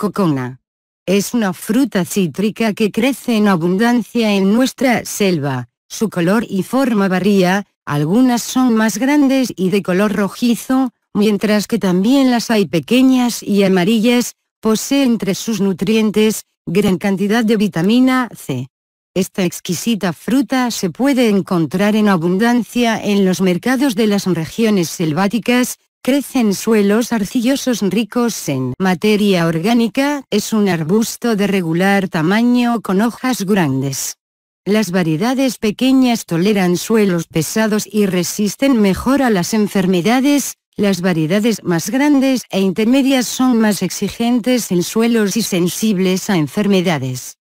Cocona. Es una fruta cítrica que crece en abundancia en nuestra selva, su color y forma varía, algunas son más grandes y de color rojizo, mientras que también las hay pequeñas y amarillas, posee entre sus nutrientes, gran cantidad de vitamina C. Esta exquisita fruta se puede encontrar en abundancia en los mercados de las regiones selváticas, Crecen en suelos arcillosos ricos en materia orgánica, es un arbusto de regular tamaño con hojas grandes. Las variedades pequeñas toleran suelos pesados y resisten mejor a las enfermedades, las variedades más grandes e intermedias son más exigentes en suelos y sensibles a enfermedades.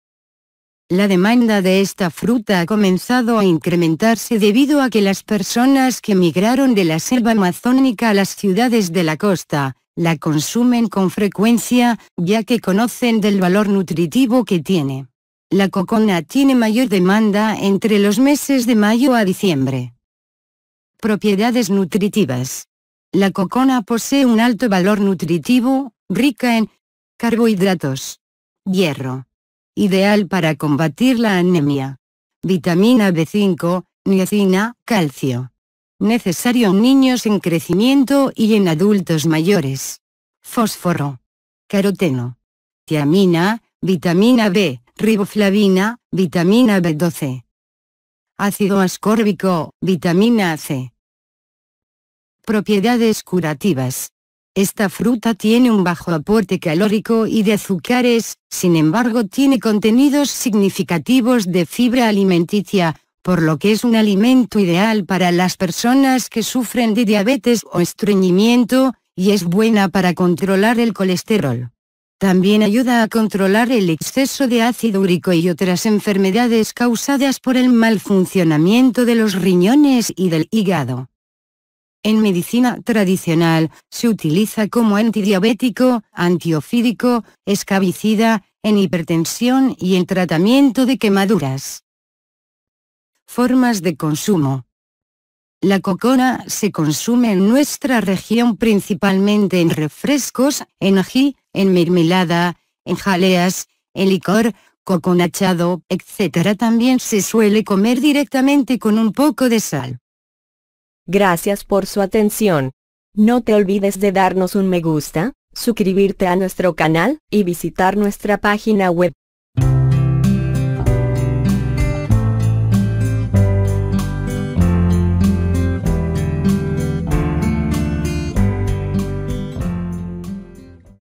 La demanda de esta fruta ha comenzado a incrementarse debido a que las personas que migraron de la selva amazónica a las ciudades de la costa, la consumen con frecuencia, ya que conocen del valor nutritivo que tiene. La cocona tiene mayor demanda entre los meses de mayo a diciembre. Propiedades nutritivas. La cocona posee un alto valor nutritivo, rica en carbohidratos, hierro, ideal para combatir la anemia. Vitamina B5, niacina, calcio. Necesario en niños en crecimiento y en adultos mayores. Fósforo. Caroteno. Tiamina, vitamina B, riboflavina, vitamina B12. Ácido ascórbico, vitamina C. Propiedades curativas. Esta fruta tiene un bajo aporte calórico y de azúcares, sin embargo tiene contenidos significativos de fibra alimenticia, por lo que es un alimento ideal para las personas que sufren de diabetes o estreñimiento, y es buena para controlar el colesterol. También ayuda a controlar el exceso de ácido úrico y otras enfermedades causadas por el mal funcionamiento de los riñones y del hígado. En medicina tradicional, se utiliza como antidiabético, antiofídico, escabicida, en hipertensión y en tratamiento de quemaduras. Formas de consumo. La cocona se consume en nuestra región principalmente en refrescos, en ají, en mermelada, en jaleas, en licor, coconachado, etc. También se suele comer directamente con un poco de sal. Gracias por su atención. No te olvides de darnos un me gusta, suscribirte a nuestro canal y visitar nuestra página web.